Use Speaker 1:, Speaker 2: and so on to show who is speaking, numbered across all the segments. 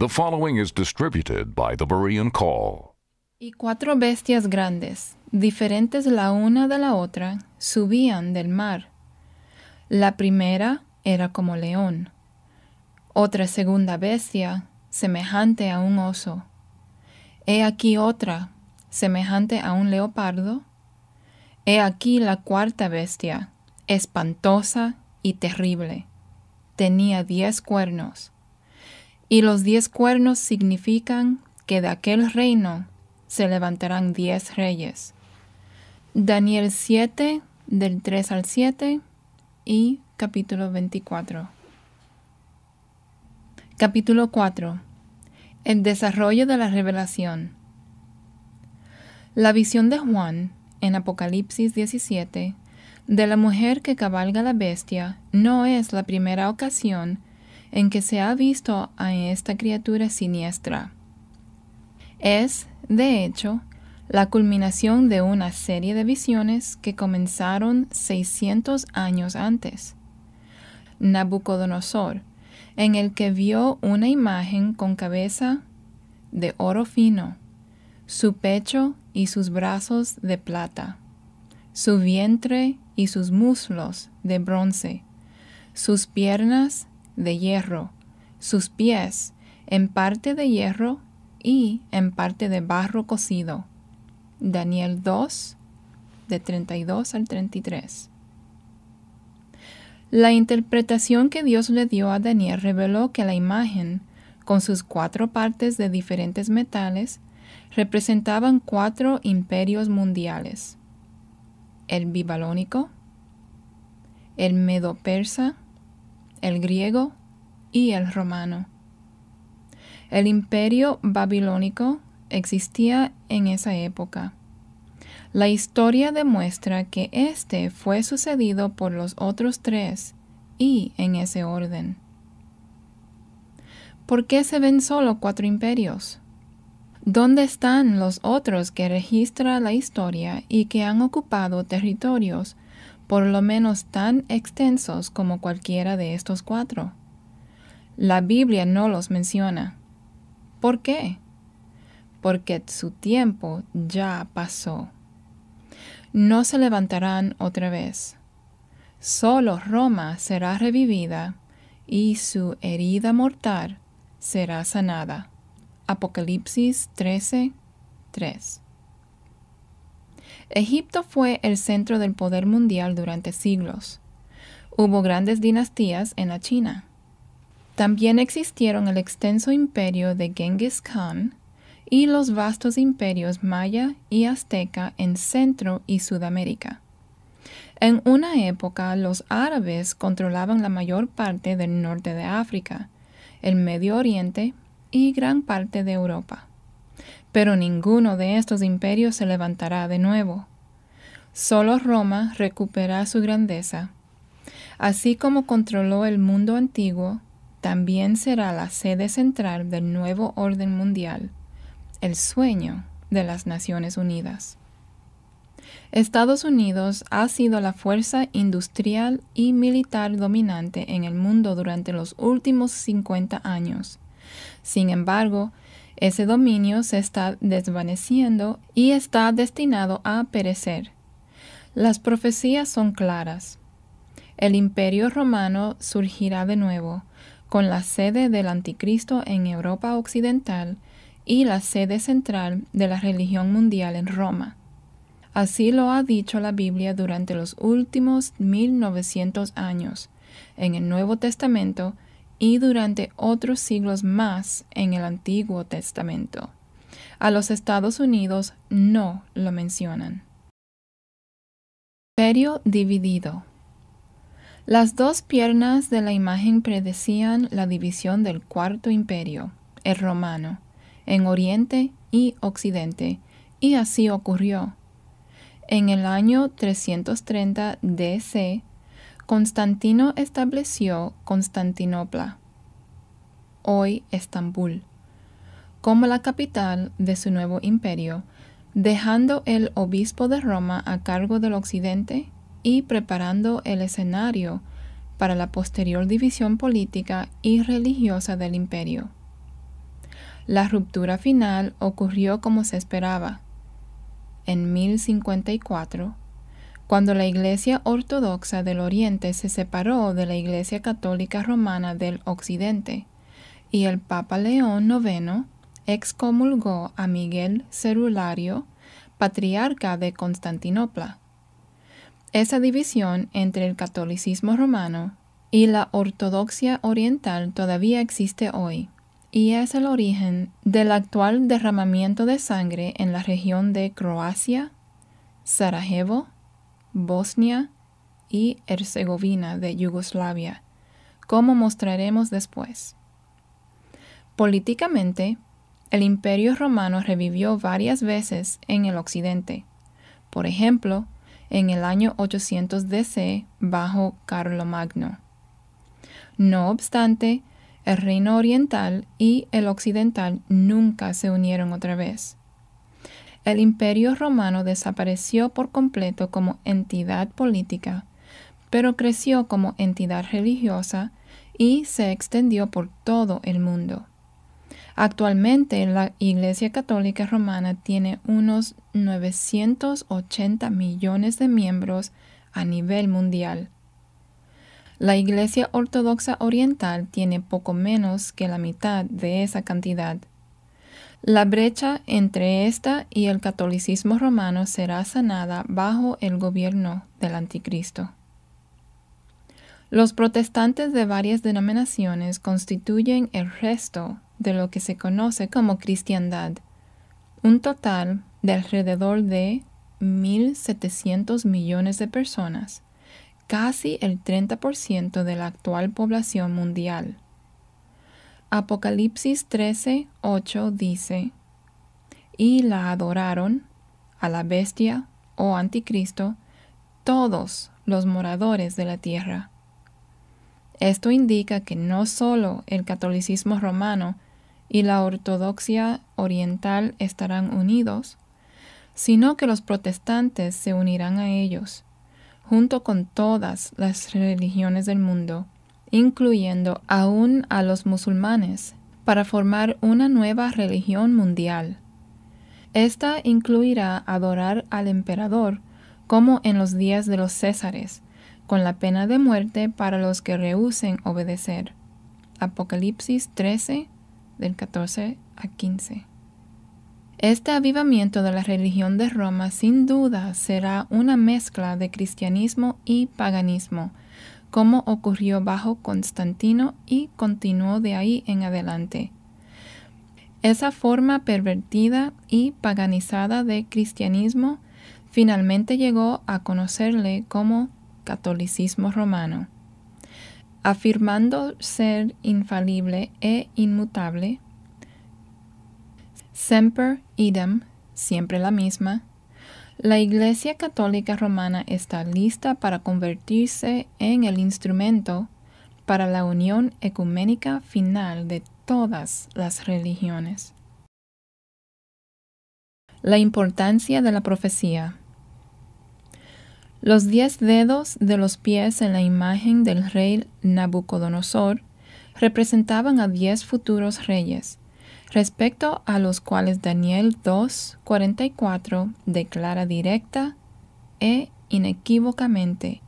Speaker 1: The following is distributed by the Berean Call.
Speaker 2: Y cuatro bestias grandes, diferentes la una de la otra, subían del mar. La primera era como león. Otra segunda bestia, semejante a un oso. He aquí otra, semejante a un leopardo. He aquí la cuarta bestia, espantosa y terrible. Tenía diez cuernos y los diez cuernos significan que de aquel reino se levantarán diez reyes. Daniel 7, del 3 al 7 y capítulo 24. Capítulo 4. El desarrollo de la revelación. La visión de Juan, en Apocalipsis 17, de la mujer que cabalga la bestia, no es la primera ocasión en que se ha visto a esta criatura siniestra. Es, de hecho, la culminación de una serie de visiones que comenzaron 600 años antes. Nabucodonosor, en el que vio una imagen con cabeza de oro fino, su pecho y sus brazos de plata, su vientre y sus muslos de bronce, sus piernas de hierro, sus pies en parte de hierro y en parte de barro cocido. Daniel 2, de 32 al 33. La interpretación que Dios le dio a Daniel reveló que la imagen, con sus cuatro partes de diferentes metales, representaban cuatro imperios mundiales. El Bivalónico, el medo-persa, el griego y el romano. El imperio babilónico existía en esa época. La historia demuestra que este fue sucedido por los otros tres y en ese orden. ¿Por qué se ven solo cuatro imperios? ¿Dónde están los otros que registra la historia y que han ocupado territorios por lo menos tan extensos como cualquiera de estos cuatro. La Biblia no los menciona. ¿Por qué? Porque su tiempo ya pasó. No se levantarán otra vez. Solo Roma será revivida y su herida mortal será sanada. Apocalipsis 13, Egipto fue el centro del poder mundial durante siglos. Hubo grandes dinastías en la China. También existieron el extenso imperio de Genghis Khan y los vastos imperios maya y azteca en Centro y Sudamérica. En una época los árabes controlaban la mayor parte del norte de África, el Medio Oriente y gran parte de Europa pero ninguno de estos imperios se levantará de nuevo. Solo Roma recuperará su grandeza. Así como controló el mundo antiguo, también será la sede central del nuevo orden mundial, el sueño de las Naciones Unidas. Estados Unidos ha sido la fuerza industrial y militar dominante en el mundo durante los últimos 50 años. Sin embargo, ese dominio se está desvaneciendo y está destinado a perecer. Las profecías son claras. El imperio romano surgirá de nuevo, con la sede del anticristo en Europa Occidental y la sede central de la religión mundial en Roma. Así lo ha dicho la Biblia durante los últimos 1900 años. En el Nuevo Testamento, y durante otros siglos más en el Antiguo Testamento. A los Estados Unidos no lo mencionan. Imperio dividido. Las dos piernas de la imagen predecían la división del cuarto imperio, el romano, en Oriente y Occidente, y así ocurrió. En el año 330 DC, Constantino estableció Constantinopla, hoy Estambul, como la capital de su nuevo imperio, dejando el obispo de Roma a cargo del occidente y preparando el escenario para la posterior división política y religiosa del imperio. La ruptura final ocurrió como se esperaba, en 1054 cuando la Iglesia Ortodoxa del Oriente se separó de la Iglesia Católica Romana del Occidente, y el Papa León IX excomulgó a Miguel Cerulario, patriarca de Constantinopla. Esa división entre el catolicismo romano y la ortodoxia oriental todavía existe hoy y es el origen del actual derramamiento de sangre en la región de Croacia, Sarajevo Bosnia y Herzegovina de Yugoslavia, como mostraremos después. Políticamente, el imperio romano revivió varias veces en el occidente. Por ejemplo, en el año 800 DC bajo Carlomagno. No obstante, el reino oriental y el occidental nunca se unieron otra vez el imperio romano desapareció por completo como entidad política, pero creció como entidad religiosa y se extendió por todo el mundo. Actualmente la Iglesia Católica Romana tiene unos 980 millones de miembros a nivel mundial. La Iglesia Ortodoxa Oriental tiene poco menos que la mitad de esa cantidad la brecha entre esta y el catolicismo romano será sanada bajo el gobierno del anticristo. Los protestantes de varias denominaciones constituyen el resto de lo que se conoce como cristiandad, un total de alrededor de 1.700 millones de personas, casi el 30% de la actual población mundial. Apocalipsis 13, 8 dice, Y la adoraron a la bestia o oh anticristo todos los moradores de la tierra. Esto indica que no solo el catolicismo romano y la ortodoxia oriental estarán unidos, sino que los protestantes se unirán a ellos, junto con todas las religiones del mundo incluyendo aún a los musulmanes, para formar una nueva religión mundial. Esta incluirá adorar al emperador, como en los días de los Césares, con la pena de muerte para los que rehúsen obedecer. Apocalipsis 13, del 14 a 15. Este avivamiento de la religión de Roma sin duda será una mezcla de cristianismo y paganismo, como ocurrió bajo Constantino y continuó de ahí en adelante. Esa forma pervertida y paganizada de cristianismo finalmente llegó a conocerle como catolicismo romano. Afirmando ser infalible e inmutable, semper idem, siempre la misma, la Iglesia Católica Romana está lista para convertirse en el instrumento para la unión ecuménica final de todas las religiones. La importancia de la profecía. Los diez dedos de los pies en la imagen del rey Nabucodonosor representaban a diez futuros reyes, respecto a los cuales Daniel 2.44 declara directa e inequívocamente.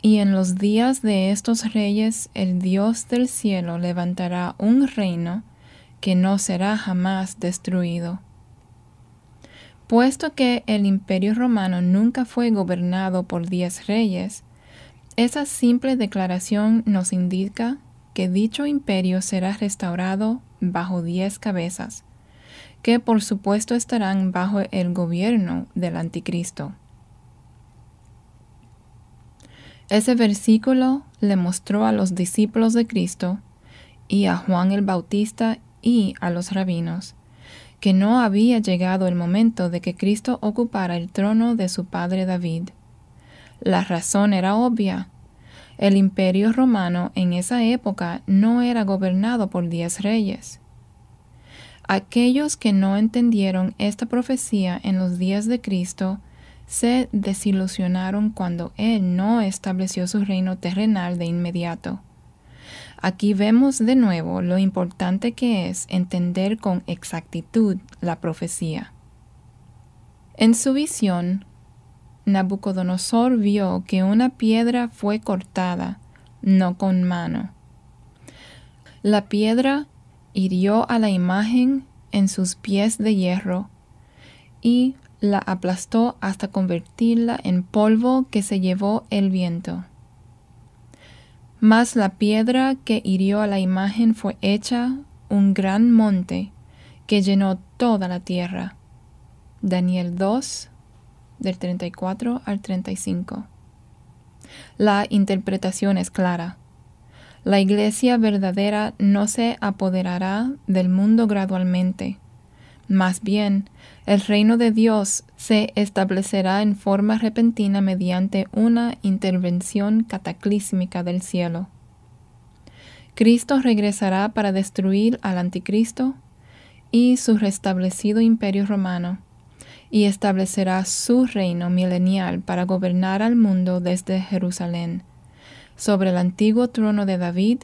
Speaker 2: Y en los días de estos reyes el Dios del cielo levantará un reino que no será jamás destruido. Puesto que el imperio romano nunca fue gobernado por diez reyes, esa simple declaración nos indica que dicho imperio será restaurado bajo diez cabezas, que por supuesto estarán bajo el gobierno del anticristo. Ese versículo le mostró a los discípulos de Cristo y a Juan el Bautista y a los rabinos que no había llegado el momento de que Cristo ocupara el trono de su padre David. La razón era obvia. El imperio romano en esa época no era gobernado por diez reyes. Aquellos que no entendieron esta profecía en los días de Cristo se desilusionaron cuando Él no estableció su reino terrenal de inmediato. Aquí vemos de nuevo lo importante que es entender con exactitud la profecía. En su visión, Nabucodonosor vio que una piedra fue cortada, no con mano. La piedra hirió a la imagen en sus pies de hierro y la aplastó hasta convertirla en polvo que se llevó el viento. Mas la piedra que hirió a la imagen fue hecha un gran monte que llenó toda la tierra. Daniel 2, del 34 al 35. La interpretación es clara. La iglesia verdadera no se apoderará del mundo gradualmente. Más bien, el reino de Dios se establecerá en forma repentina mediante una intervención cataclísmica del cielo. Cristo regresará para destruir al anticristo y su restablecido imperio romano y establecerá su reino milenial para gobernar al mundo desde Jerusalén, sobre el antiguo trono de David,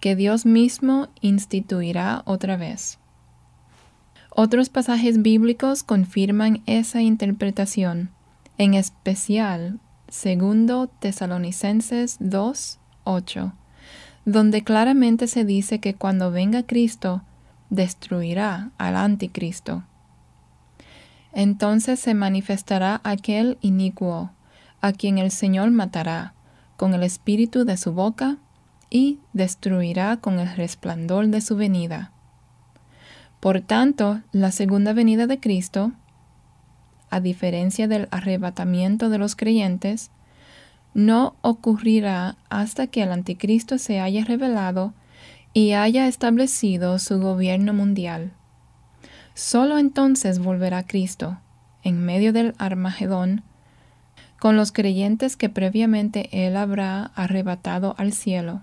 Speaker 2: que Dios mismo instituirá otra vez. Otros pasajes bíblicos confirman esa interpretación, en especial segundo Tesalonicenses 2:8, donde claramente se dice que cuando venga Cristo, destruirá al anticristo. Entonces se manifestará aquel inicuo, a quien el Señor matará con el espíritu de su boca y destruirá con el resplandor de su venida. Por tanto, la segunda venida de Cristo, a diferencia del arrebatamiento de los creyentes, no ocurrirá hasta que el anticristo se haya revelado y haya establecido su gobierno mundial. Solo entonces volverá Cristo, en medio del Armagedón, con los creyentes que previamente Él habrá arrebatado al cielo.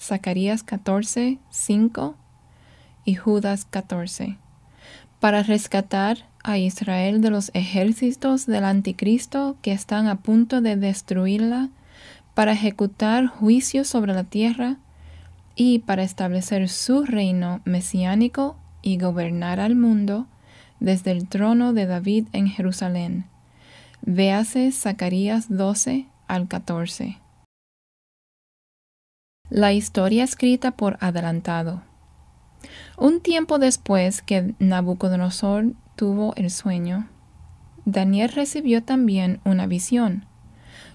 Speaker 2: Zacarías 14, 5 y Judas 14, para rescatar a Israel de los ejércitos del anticristo que están a punto de destruirla, para ejecutar juicio sobre la tierra y para establecer su reino mesiánico y gobernar al mundo desde el trono de David en Jerusalén. Véase Zacarías 12 al 14. La historia escrita por adelantado. Un tiempo después que Nabucodonosor tuvo el sueño, Daniel recibió también una visión.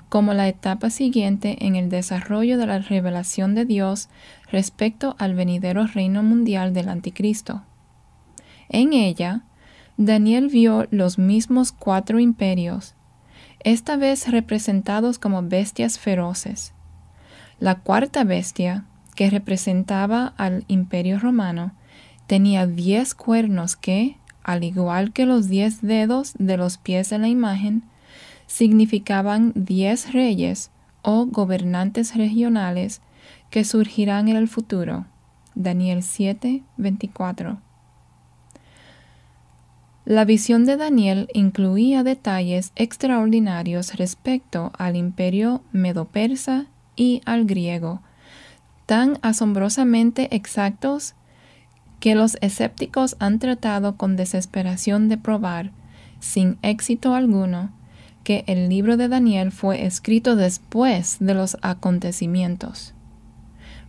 Speaker 2: Como la etapa siguiente en el desarrollo de la revelación de Dios respecto al venidero reino mundial del Anticristo. En ella, Daniel vio los mismos cuatro imperios, esta vez representados como bestias feroces. La cuarta bestia, que representaba al imperio romano, tenía diez cuernos que, al igual que los diez dedos de los pies de la imagen, significaban diez reyes o gobernantes regionales que surgirán en el futuro. Daniel 7, 24. La visión de Daniel incluía detalles extraordinarios respecto al imperio medopersa y al griego, tan asombrosamente exactos que los escépticos han tratado con desesperación de probar, sin éxito alguno, que el libro de Daniel fue escrito después de los acontecimientos.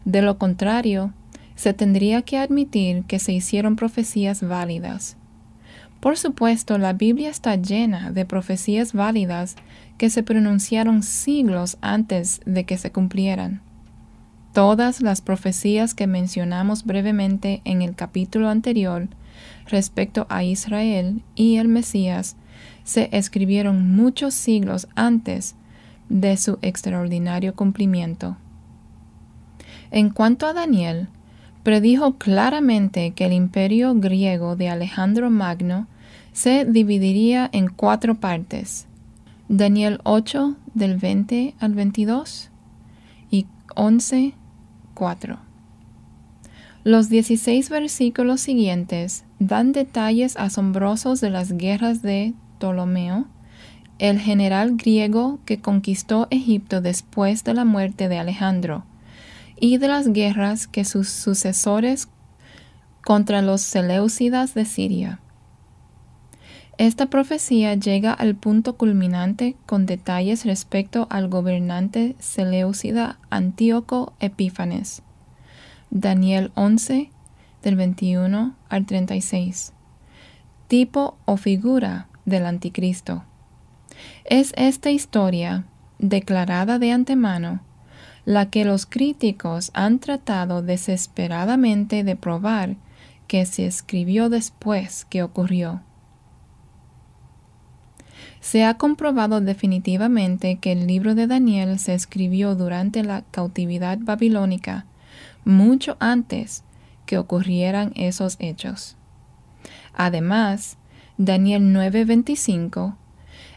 Speaker 2: De lo contrario, se tendría que admitir que se hicieron profecías válidas, por supuesto, la Biblia está llena de profecías válidas que se pronunciaron siglos antes de que se cumplieran. Todas las profecías que mencionamos brevemente en el capítulo anterior respecto a Israel y el Mesías se escribieron muchos siglos antes de su extraordinario cumplimiento. En cuanto a Daniel, predijo claramente que el imperio griego de Alejandro Magno se dividiría en cuatro partes. Daniel 8 del 20 al 22 y 11, 4. Los 16 versículos siguientes dan detalles asombrosos de las guerras de Ptolomeo, el general griego que conquistó Egipto después de la muerte de Alejandro y de las guerras que sus sucesores contra los Seleucidas de Siria. Esta profecía llega al punto culminante con detalles respecto al gobernante Seleucida Antíoco Epífanes. Daniel 11, del 21 al 36. Tipo o figura del anticristo. Es esta historia, declarada de antemano, la que los críticos han tratado desesperadamente de probar que se escribió después que ocurrió. Se ha comprobado definitivamente que el libro de Daniel se escribió durante la cautividad babilónica, mucho antes que ocurrieran esos hechos. Además, Daniel 9:25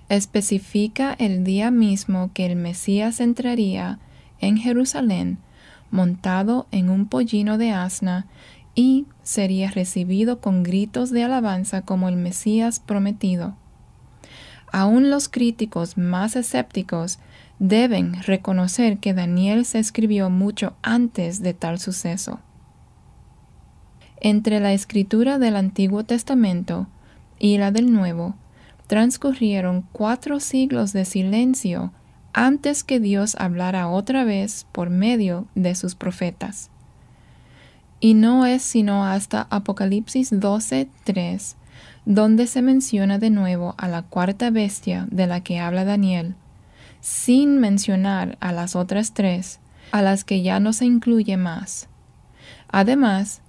Speaker 2: especifica el día mismo que el Mesías entraría en Jerusalén montado en un pollino de asna y sería recibido con gritos de alabanza como el Mesías prometido. Aún los críticos más escépticos deben reconocer que Daniel se escribió mucho antes de tal suceso. Entre la escritura del Antiguo Testamento y la del Nuevo, transcurrieron cuatro siglos de silencio antes que Dios hablara otra vez por medio de sus profetas. Y no es sino hasta Apocalipsis 12:3 donde se menciona de nuevo a la cuarta bestia de la que habla Daniel, sin mencionar a las otras tres, a las que ya no se incluye más. Además,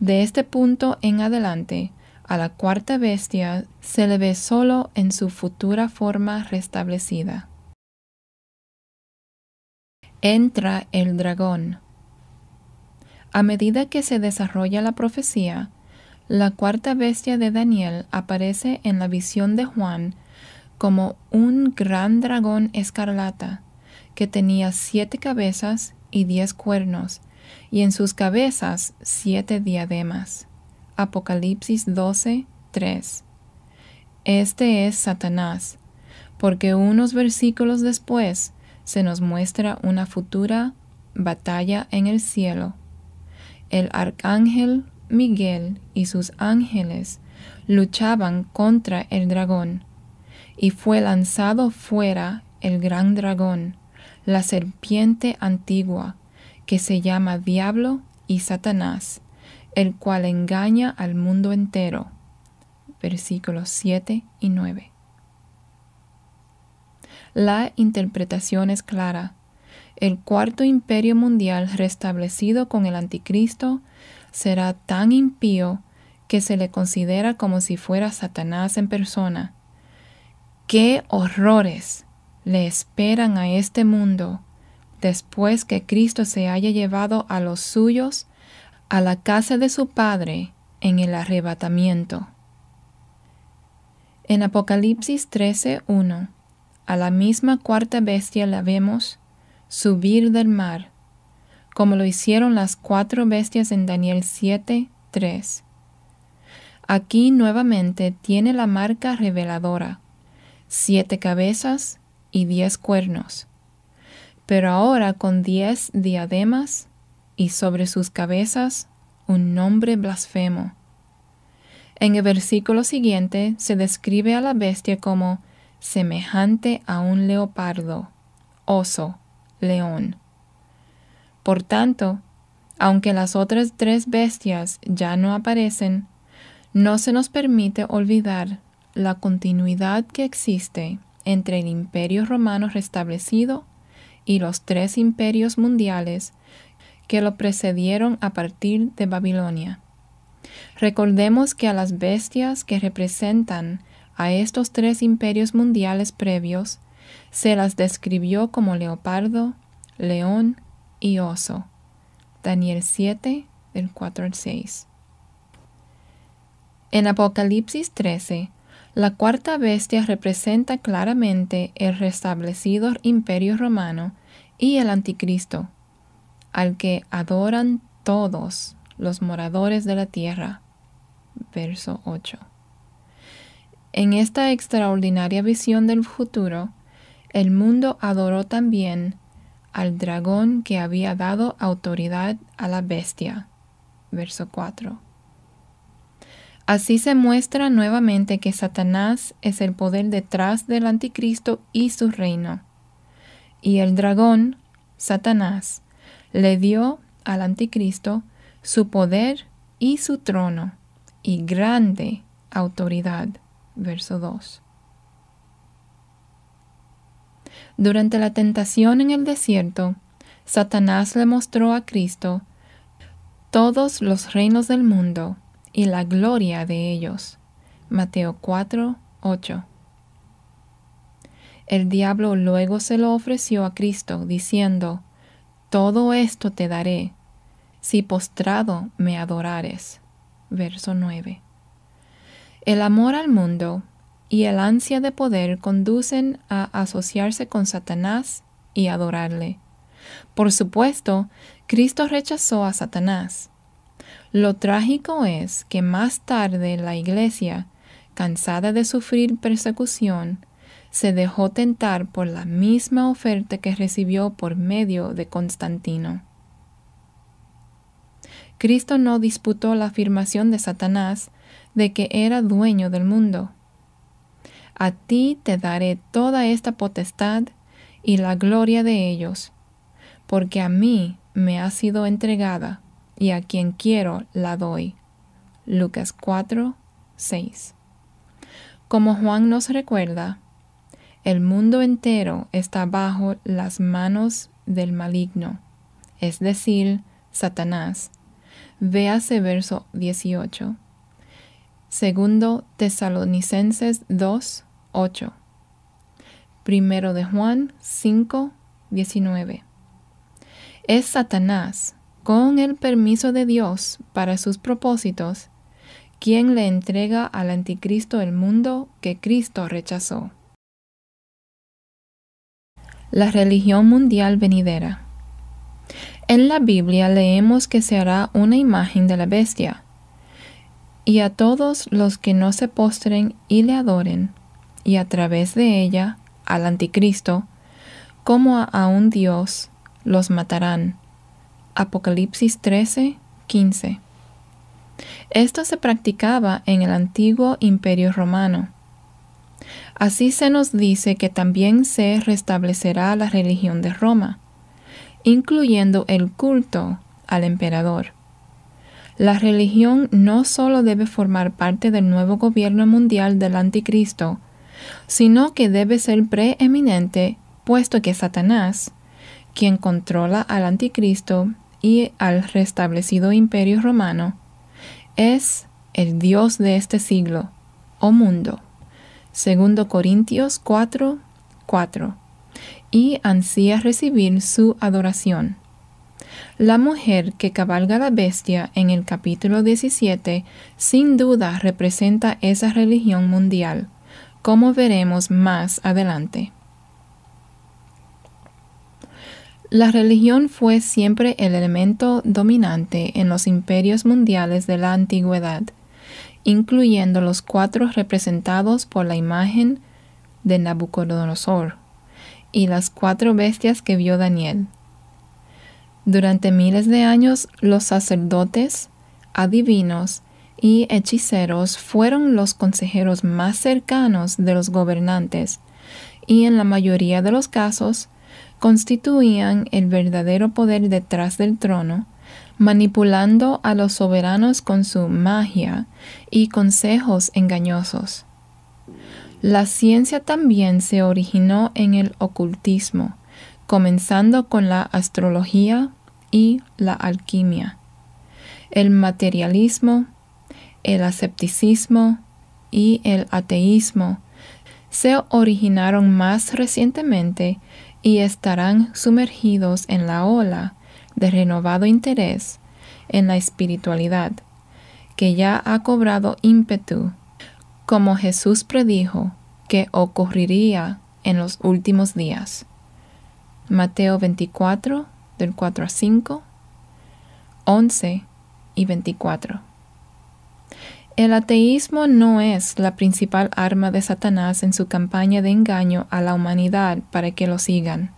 Speaker 2: de este punto en adelante, a la cuarta bestia se le ve solo en su futura forma restablecida entra el dragón. A medida que se desarrolla la profecía, la cuarta bestia de Daniel aparece en la visión de Juan como un gran dragón escarlata que tenía siete cabezas y diez cuernos, y en sus cabezas siete diademas. Apocalipsis 12, 3. Este es Satanás, porque unos versículos después se nos muestra una futura batalla en el cielo. El arcángel Miguel y sus ángeles luchaban contra el dragón, y fue lanzado fuera el gran dragón, la serpiente antigua, que se llama Diablo y Satanás, el cual engaña al mundo entero. Versículos 7 y 9 la interpretación es clara. El cuarto imperio mundial restablecido con el anticristo será tan impío que se le considera como si fuera Satanás en persona. ¡Qué horrores le esperan a este mundo después que Cristo se haya llevado a los suyos a la casa de su Padre en el arrebatamiento! En Apocalipsis 13:1 a la misma cuarta bestia la vemos subir del mar, como lo hicieron las cuatro bestias en Daniel 7, 3. Aquí nuevamente tiene la marca reveladora, siete cabezas y diez cuernos, pero ahora con diez diademas y sobre sus cabezas un nombre blasfemo. En el versículo siguiente se describe a la bestia como semejante a un leopardo, oso, león. Por tanto, aunque las otras tres bestias ya no aparecen, no se nos permite olvidar la continuidad que existe entre el imperio romano restablecido y los tres imperios mundiales que lo precedieron a partir de Babilonia. Recordemos que a las bestias que representan a estos tres imperios mundiales previos se las describió como leopardo, león y oso. Daniel 7, del 4 al 6. En Apocalipsis 13, la cuarta bestia representa claramente el restablecido imperio romano y el anticristo, al que adoran todos los moradores de la tierra. Verso 8. En esta extraordinaria visión del futuro, el mundo adoró también al dragón que había dado autoridad a la bestia. Verso 4. Así se muestra nuevamente que Satanás es el poder detrás del anticristo y su reino. Y el dragón, Satanás, le dio al anticristo su poder y su trono y grande autoridad verso 2. Durante la tentación en el desierto, Satanás le mostró a Cristo todos los reinos del mundo y la gloria de ellos. Mateo 4, 8. El diablo luego se lo ofreció a Cristo, diciendo, Todo esto te daré, si postrado me adorares. Verso 9. El amor al mundo y el ansia de poder conducen a asociarse con Satanás y adorarle. Por supuesto, Cristo rechazó a Satanás. Lo trágico es que más tarde la iglesia, cansada de sufrir persecución, se dejó tentar por la misma oferta que recibió por medio de Constantino. Cristo no disputó la afirmación de Satanás de que era dueño del mundo. A ti te daré toda esta potestad y la gloria de ellos, porque a mí me ha sido entregada, y a quien quiero la doy. Lucas 4, 6. Como Juan nos recuerda, el mundo entero está bajo las manos del maligno, es decir, Satanás. Véase verso 18. Segundo Tesalonicenses 2, 8. Primero de Juan 5, 19. Es Satanás, con el permiso de Dios para sus propósitos, quien le entrega al anticristo el mundo que Cristo rechazó. La religión mundial venidera. En la Biblia leemos que se hará una imagen de la bestia, y a todos los que no se postren y le adoren, y a través de ella al anticristo, como a un Dios, los matarán. Apocalipsis 13, 15. Esto se practicaba en el antiguo imperio romano. Así se nos dice que también se restablecerá la religión de Roma, incluyendo el culto al emperador. La religión no solo debe formar parte del nuevo gobierno mundial del anticristo, sino que debe ser preeminente, puesto que Satanás, quien controla al anticristo y al restablecido imperio romano, es el Dios de este siglo o mundo. Segundo Corintios 4, 4. Y ansía recibir su adoración. La mujer que cabalga la bestia en el capítulo 17 sin duda representa esa religión mundial, como veremos más adelante. La religión fue siempre el elemento dominante en los imperios mundiales de la antigüedad, incluyendo los cuatro representados por la imagen de Nabucodonosor y las cuatro bestias que vio Daniel durante miles de años los sacerdotes, adivinos y hechiceros fueron los consejeros más cercanos de los gobernantes y en la mayoría de los casos constituían el verdadero poder detrás del trono, manipulando a los soberanos con su magia y consejos engañosos. La ciencia también se originó en el ocultismo, comenzando con la astrología y la alquimia, el materialismo, el ascepticismo y el ateísmo se originaron más recientemente y estarán sumergidos en la ola de renovado interés en la espiritualidad, que ya ha cobrado ímpetu, como Jesús predijo que ocurriría en los últimos días. Mateo 24, del 4 a 5, 11 y 24. El ateísmo no es la principal arma de Satanás en su campaña de engaño a la humanidad para que lo sigan.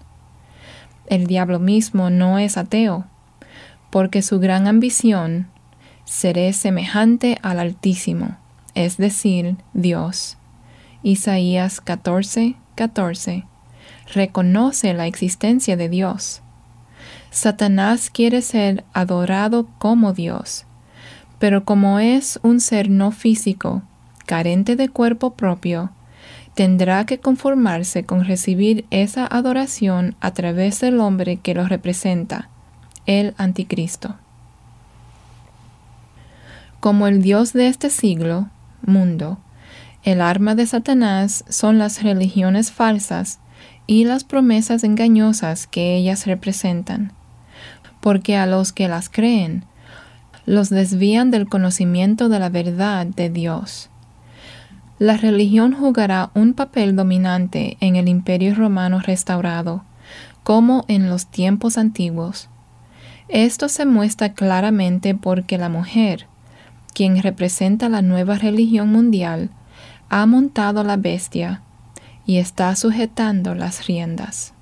Speaker 2: El diablo mismo no es ateo, porque su gran ambición, seré semejante al Altísimo, es decir, Dios. Isaías 14, 14 reconoce la existencia de Dios. Satanás quiere ser adorado como Dios, pero como es un ser no físico, carente de cuerpo propio, tendrá que conformarse con recibir esa adoración a través del hombre que lo representa, el anticristo. Como el Dios de este siglo, mundo, el arma de Satanás son las religiones falsas y las promesas engañosas que ellas representan, porque a los que las creen, los desvían del conocimiento de la verdad de Dios. La religión jugará un papel dominante en el imperio romano restaurado, como en los tiempos antiguos. Esto se muestra claramente porque la mujer, quien representa la nueva religión mundial, ha montado la bestia, y está sujetando las riendas.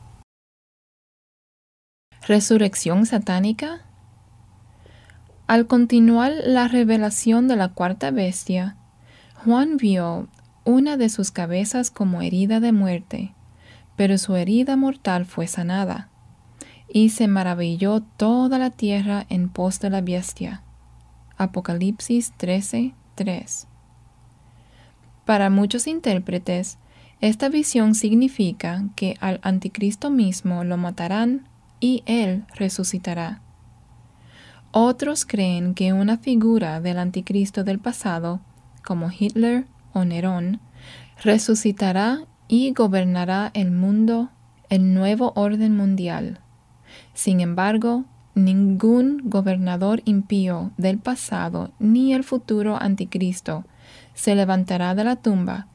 Speaker 2: Resurrección satánica. Al continuar la revelación de la cuarta bestia, Juan vio una de sus cabezas como herida de muerte, pero su herida mortal fue sanada, y se maravilló toda la tierra en pos de la bestia. Apocalipsis 13:3. Para muchos intérpretes, esta visión significa que al anticristo mismo lo matarán y él resucitará. Otros creen que una figura del anticristo del pasado, como Hitler o Nerón, resucitará y gobernará el mundo, el nuevo orden mundial. Sin embargo, ningún gobernador impío del pasado ni el futuro anticristo se levantará de la tumba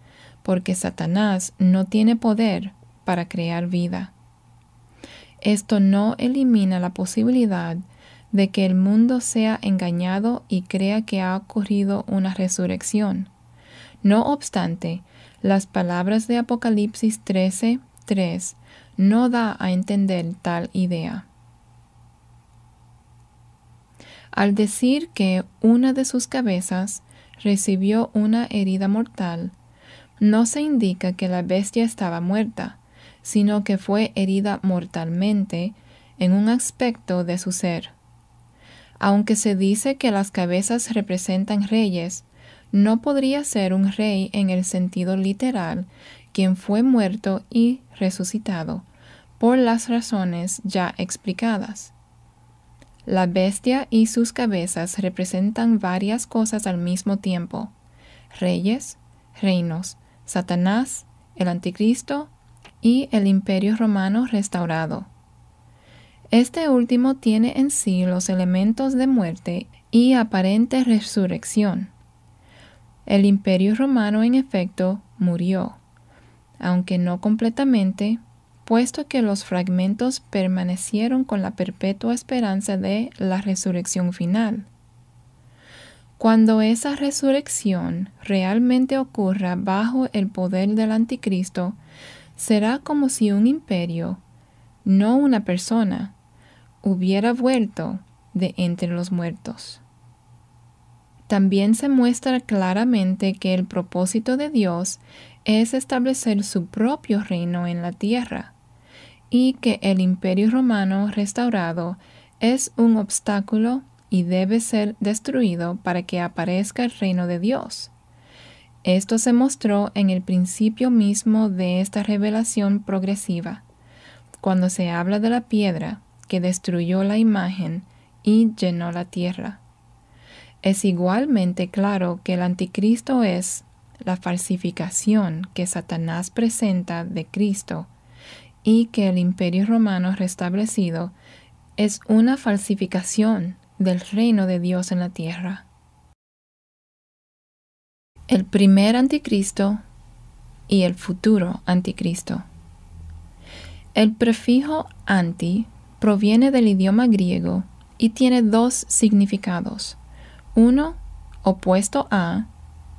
Speaker 2: porque Satanás no tiene poder para crear vida. Esto no elimina la posibilidad de que el mundo sea engañado y crea que ha ocurrido una resurrección. No obstante, las palabras de Apocalipsis 13, 3 no da a entender tal idea. Al decir que una de sus cabezas recibió una herida mortal, no se indica que la bestia estaba muerta, sino que fue herida mortalmente en un aspecto de su ser. Aunque se dice que las cabezas representan reyes, no podría ser un rey en el sentido literal quien fue muerto y resucitado, por las razones ya explicadas. La bestia y sus cabezas representan varias cosas al mismo tiempo, reyes, reinos, Satanás, el anticristo y el imperio romano restaurado. Este último tiene en sí los elementos de muerte y aparente resurrección. El imperio romano en efecto murió, aunque no completamente, puesto que los fragmentos permanecieron con la perpetua esperanza de la resurrección final. Cuando esa resurrección realmente ocurra bajo el poder del anticristo, será como si un imperio, no una persona, hubiera vuelto de entre los muertos. También se muestra claramente que el propósito de Dios es establecer su propio reino en la tierra y que el imperio romano restaurado es un obstáculo y debe ser destruido para que aparezca el reino de Dios. Esto se mostró en el principio mismo de esta revelación progresiva, cuando se habla de la piedra que destruyó la imagen y llenó la tierra. Es igualmente claro que el anticristo es la falsificación que Satanás presenta de Cristo y que el imperio romano restablecido es una falsificación del reino de Dios en la tierra. El primer anticristo y el futuro anticristo. El prefijo anti proviene del idioma griego y tiene dos significados. Uno, opuesto a,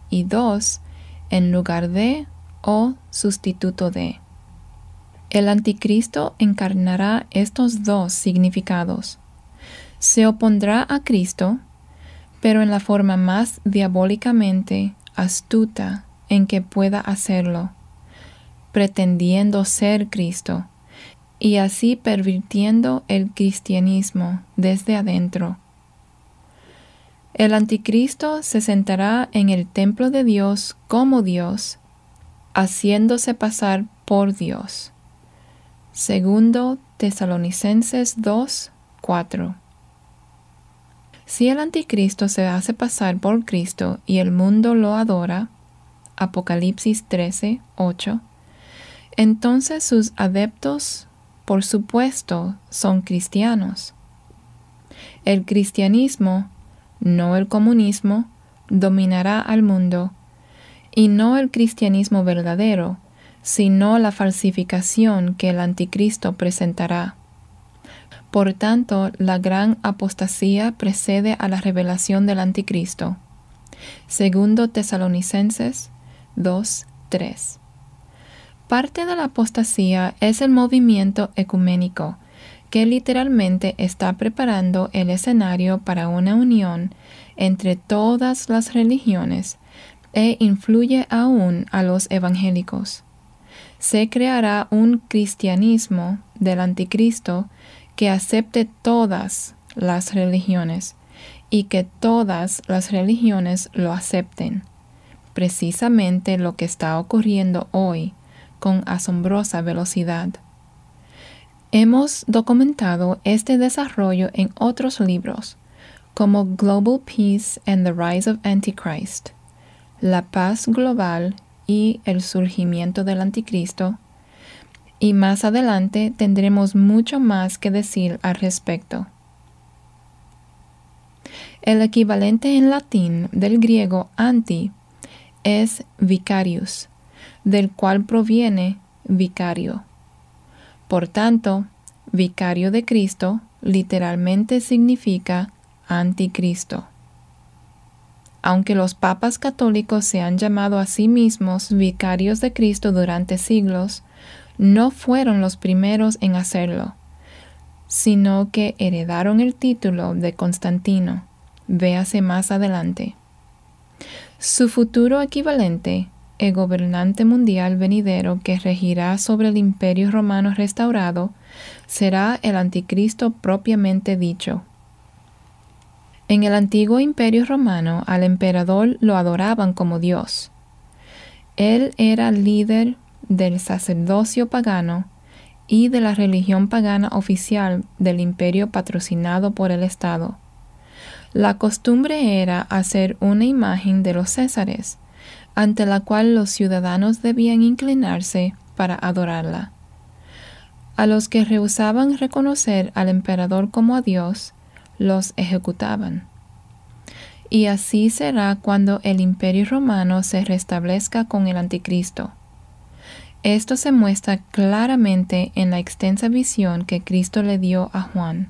Speaker 2: y dos, en lugar de o sustituto de. El anticristo encarnará estos dos significados se opondrá a Cristo, pero en la forma más diabólicamente astuta en que pueda hacerlo, pretendiendo ser Cristo, y así pervirtiendo el cristianismo desde adentro. El anticristo se sentará en el templo de Dios como Dios, haciéndose pasar por Dios. Segundo Tesalonicenses 2, si el anticristo se hace pasar por Cristo y el mundo lo adora, Apocalipsis 13, 8, entonces sus adeptos, por supuesto, son cristianos. El cristianismo, no el comunismo, dominará al mundo, y no el cristianismo verdadero, sino la falsificación que el anticristo presentará. Por tanto, la gran apostasía precede a la revelación del anticristo. Segundo Tesalonicenses 2:3. Parte de la apostasía es el movimiento ecuménico, que literalmente está preparando el escenario para una unión entre todas las religiones e influye aún a los evangélicos. Se creará un cristianismo del anticristo que acepte todas las religiones y que todas las religiones lo acepten. Precisamente lo que está ocurriendo hoy con asombrosa velocidad. Hemos documentado este desarrollo en otros libros, como Global Peace and the Rise of Antichrist, La paz global y el surgimiento del anticristo, y más adelante tendremos mucho más que decir al respecto. El equivalente en latín del griego anti es vicarius, del cual proviene vicario. Por tanto, vicario de Cristo literalmente significa anticristo. Aunque los papas católicos se han llamado a sí mismos vicarios de Cristo durante siglos, no fueron los primeros en hacerlo, sino que heredaron el título de Constantino. Véase más adelante. Su futuro equivalente, el gobernante mundial venidero que regirá sobre el imperio romano restaurado, será el anticristo propiamente dicho. En el antiguo imperio romano al emperador lo adoraban como Dios. Él era líder, del sacerdocio pagano y de la religión pagana oficial del imperio patrocinado por el Estado. La costumbre era hacer una imagen de los Césares, ante la cual los ciudadanos debían inclinarse para adorarla. A los que rehusaban reconocer al emperador como a Dios, los ejecutaban. Y así será cuando el imperio romano se restablezca con el anticristo esto se muestra claramente en la extensa visión que Cristo le dio a Juan.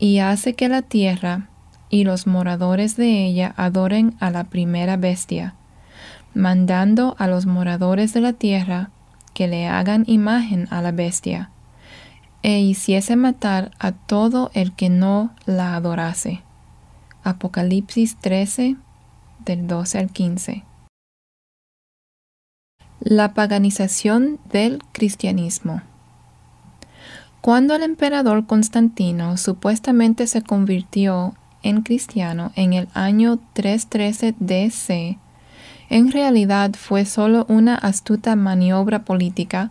Speaker 2: Y hace que la tierra y los moradores de ella adoren a la primera bestia, mandando a los moradores de la tierra que le hagan imagen a la bestia, e hiciese matar a todo el que no la adorase. Apocalipsis 13 del 12 al 15. La paganización del cristianismo. Cuando el emperador Constantino supuestamente se convirtió en cristiano en el año 313 DC, en realidad fue solo una astuta maniobra política.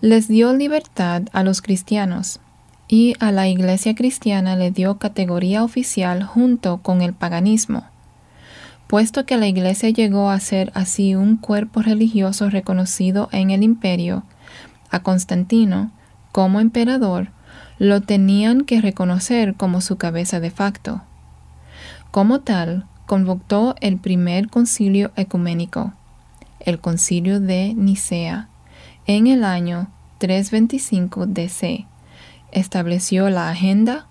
Speaker 2: Les dio libertad a los cristianos y a la iglesia cristiana le dio categoría oficial junto con el paganismo. Puesto que la Iglesia llegó a ser así un cuerpo religioso reconocido en el imperio, a Constantino, como emperador, lo tenían que reconocer como su cabeza de facto. Como tal, convocó el primer concilio ecuménico, el concilio de Nicea, en el año 325 DC. Estableció la agenda,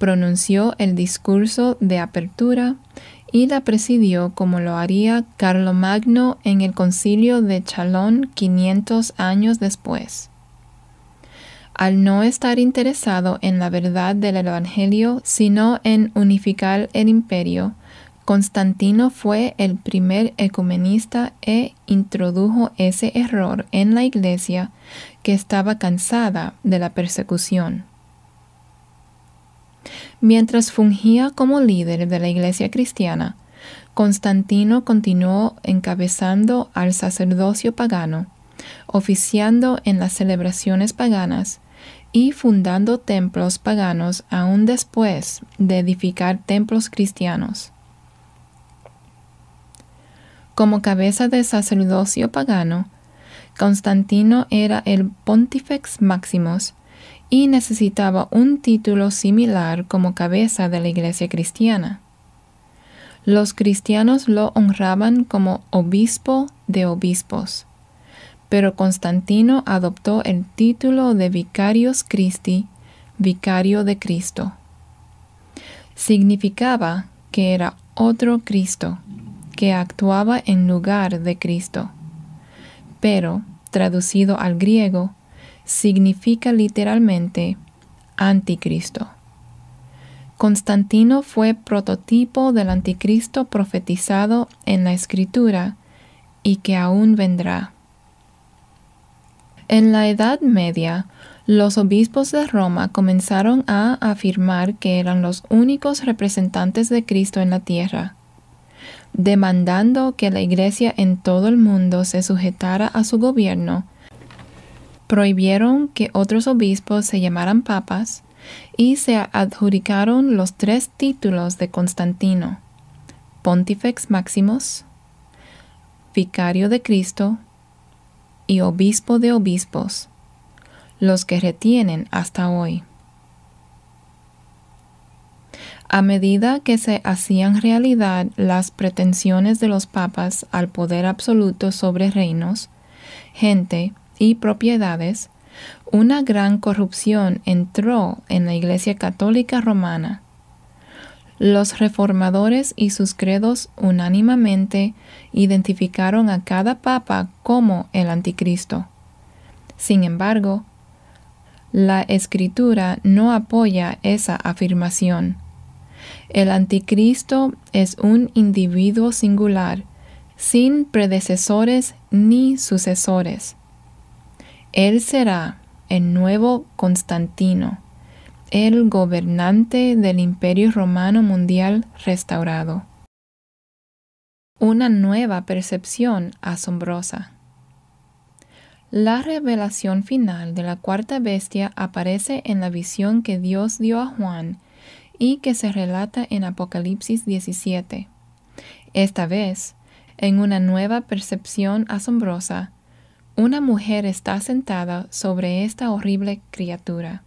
Speaker 2: pronunció el discurso de apertura y la presidió como lo haría Carlomagno en el concilio de Chalón 500 años después. Al no estar interesado en la verdad del Evangelio, sino en unificar el imperio, Constantino fue el primer ecumenista e introdujo ese error en la Iglesia que estaba cansada de la persecución. Mientras fungía como líder de la Iglesia cristiana, Constantino continuó encabezando al sacerdocio pagano, oficiando en las celebraciones paganas y fundando templos paganos aún después de edificar templos cristianos. Como cabeza de sacerdocio pagano, Constantino era el Pontifex Maximus, y necesitaba un título similar como cabeza de la iglesia cristiana. Los cristianos lo honraban como obispo de obispos, pero Constantino adoptó el título de vicarios Christi, vicario de Cristo. Significaba que era otro Cristo, que actuaba en lugar de Cristo. Pero, traducido al griego, significa literalmente anticristo. Constantino fue prototipo del anticristo profetizado en la escritura y que aún vendrá. En la Edad Media, los obispos de Roma comenzaron a afirmar que eran los únicos representantes de Cristo en la tierra, demandando que la Iglesia en todo el mundo se sujetara a su gobierno prohibieron que otros obispos se llamaran papas y se adjudicaron los tres títulos de Constantino, Pontifex Maximus, Vicario de Cristo y Obispo de Obispos, los que retienen hasta hoy. A medida que se hacían realidad las pretensiones de los papas al poder absoluto sobre reinos, gente, y propiedades, una gran corrupción entró en la Iglesia Católica Romana. Los reformadores y sus credos unánimemente identificaron a cada papa como el anticristo. Sin embargo, la escritura no apoya esa afirmación. El anticristo es un individuo singular, sin predecesores ni sucesores. Él será el nuevo Constantino, el gobernante del imperio romano mundial restaurado. Una nueva percepción asombrosa. La revelación final de la cuarta bestia aparece en la visión que Dios dio a Juan y que se relata en Apocalipsis 17. Esta vez, en una nueva percepción asombrosa, una mujer está sentada sobre esta horrible criatura.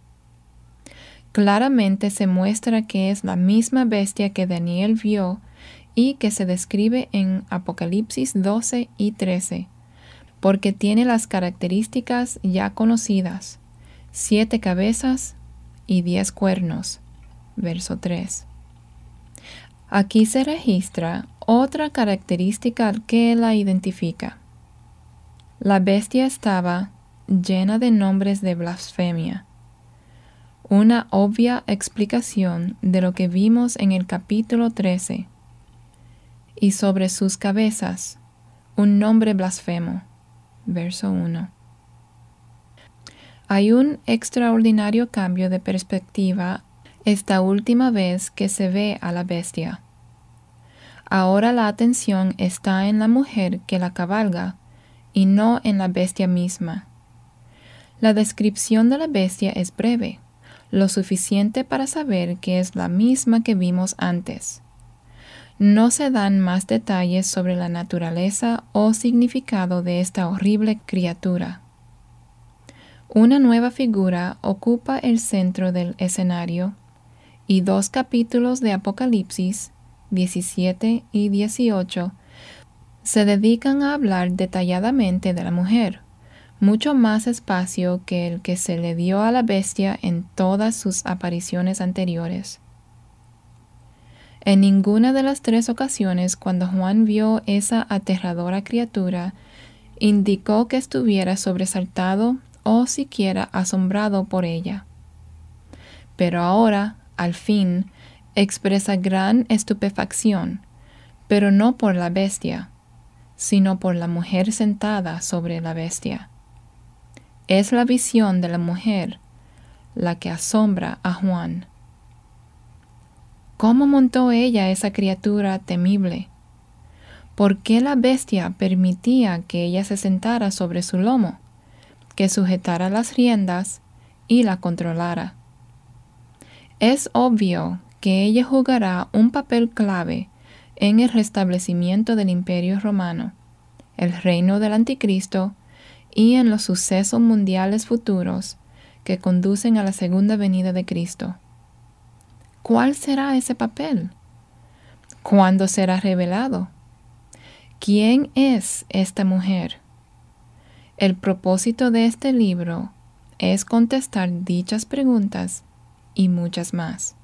Speaker 2: Claramente se muestra que es la misma bestia que Daniel vio y que se describe en Apocalipsis 12 y 13, porque tiene las características ya conocidas, siete cabezas y diez cuernos. Verso 3. Aquí se registra otra característica que la identifica. La bestia estaba llena de nombres de blasfemia, una obvia explicación de lo que vimos en el capítulo 13, y sobre sus cabezas un nombre blasfemo. Verso 1. Hay un extraordinario cambio de perspectiva esta última vez que se ve a la bestia. Ahora la atención está en la mujer que la cabalga y no en la bestia misma. La descripción de la bestia es breve, lo suficiente para saber que es la misma que vimos antes. No se dan más detalles sobre la naturaleza o significado de esta horrible criatura. Una nueva figura ocupa el centro del escenario y dos capítulos de Apocalipsis 17 y 18 se dedican a hablar detalladamente de la mujer, mucho más espacio que el que se le dio a la bestia en todas sus apariciones anteriores. En ninguna de las tres ocasiones cuando Juan vio esa aterradora criatura, indicó que estuviera sobresaltado o siquiera asombrado por ella. Pero ahora, al fin, expresa gran estupefacción, pero no por la bestia, sino por la mujer sentada sobre la bestia. Es la visión de la mujer la que asombra a Juan. ¿Cómo montó ella esa criatura temible? ¿Por qué la bestia permitía que ella se sentara sobre su lomo, que sujetara las riendas y la controlara? Es obvio que ella jugará un papel clave en el restablecimiento del imperio romano, el reino del anticristo y en los sucesos mundiales futuros que conducen a la segunda venida de Cristo. ¿Cuál será ese papel? ¿Cuándo será revelado? ¿Quién es esta mujer? El propósito de este libro es contestar dichas preguntas y muchas más.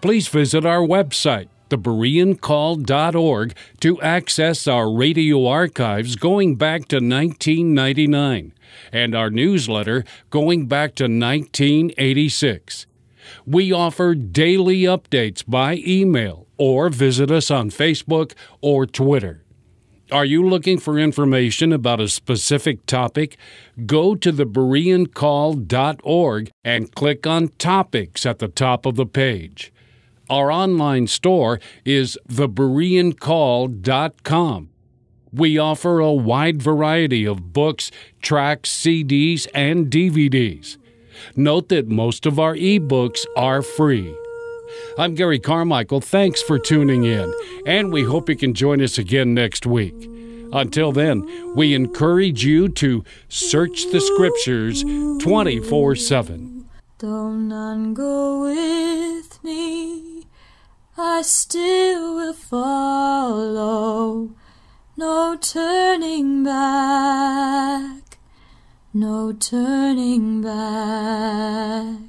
Speaker 1: please visit our website, thebereancall.org, to access our radio archives going back to 1999 and our newsletter going back to 1986. We offer daily updates by email or visit us on Facebook or Twitter. Are you looking for information about a specific topic? Go to thebereancall.org and click on Topics at the top of the page. Our online store is thebereancall.com. We offer a wide variety of books, tracks, CDs, and DVDs. Note that most of our ebooks are free. I'm Gary Carmichael. Thanks for tuning in, and we hope you can join us again next week. Until then, we encourage you to search the scriptures 24 7. Don't go with me. I still will follow, no turning back, no turning back.